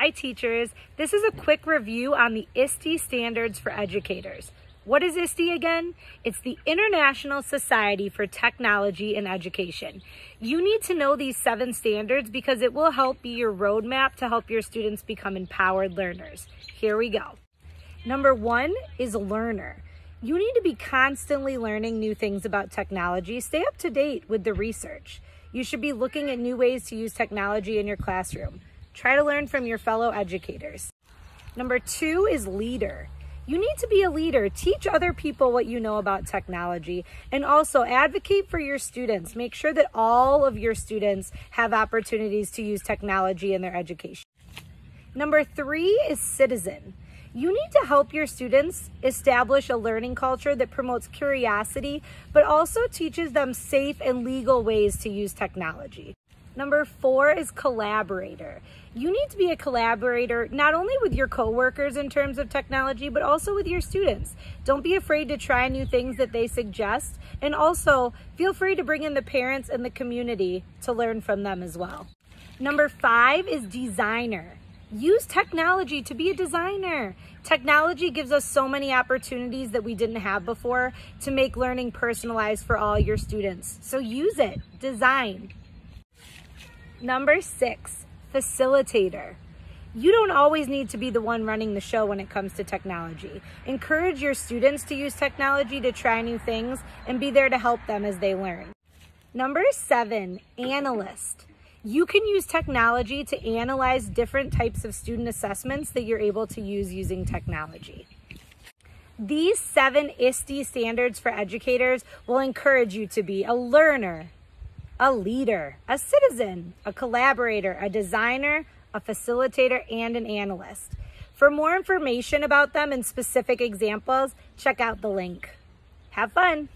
Hi teachers, this is a quick review on the ISTE standards for educators. What is ISTE again? It's the International Society for Technology in Education. You need to know these seven standards because it will help be your roadmap to help your students become empowered learners. Here we go. Number one is learner. You need to be constantly learning new things about technology. Stay up to date with the research. You should be looking at new ways to use technology in your classroom. Try to learn from your fellow educators. Number two is leader. You need to be a leader. Teach other people what you know about technology and also advocate for your students. Make sure that all of your students have opportunities to use technology in their education. Number three is citizen. You need to help your students establish a learning culture that promotes curiosity, but also teaches them safe and legal ways to use technology. Number four is collaborator. You need to be a collaborator not only with your coworkers in terms of technology, but also with your students. Don't be afraid to try new things that they suggest, and also feel free to bring in the parents and the community to learn from them as well. Number five is designer. Use technology to be a designer. Technology gives us so many opportunities that we didn't have before to make learning personalized for all your students. So use it, design, Number six, facilitator. You don't always need to be the one running the show when it comes to technology. Encourage your students to use technology to try new things and be there to help them as they learn. Number seven, analyst. You can use technology to analyze different types of student assessments that you're able to use using technology. These seven ISTE standards for educators will encourage you to be a learner, a leader, a citizen, a collaborator, a designer, a facilitator, and an analyst. For more information about them and specific examples, check out the link. Have fun!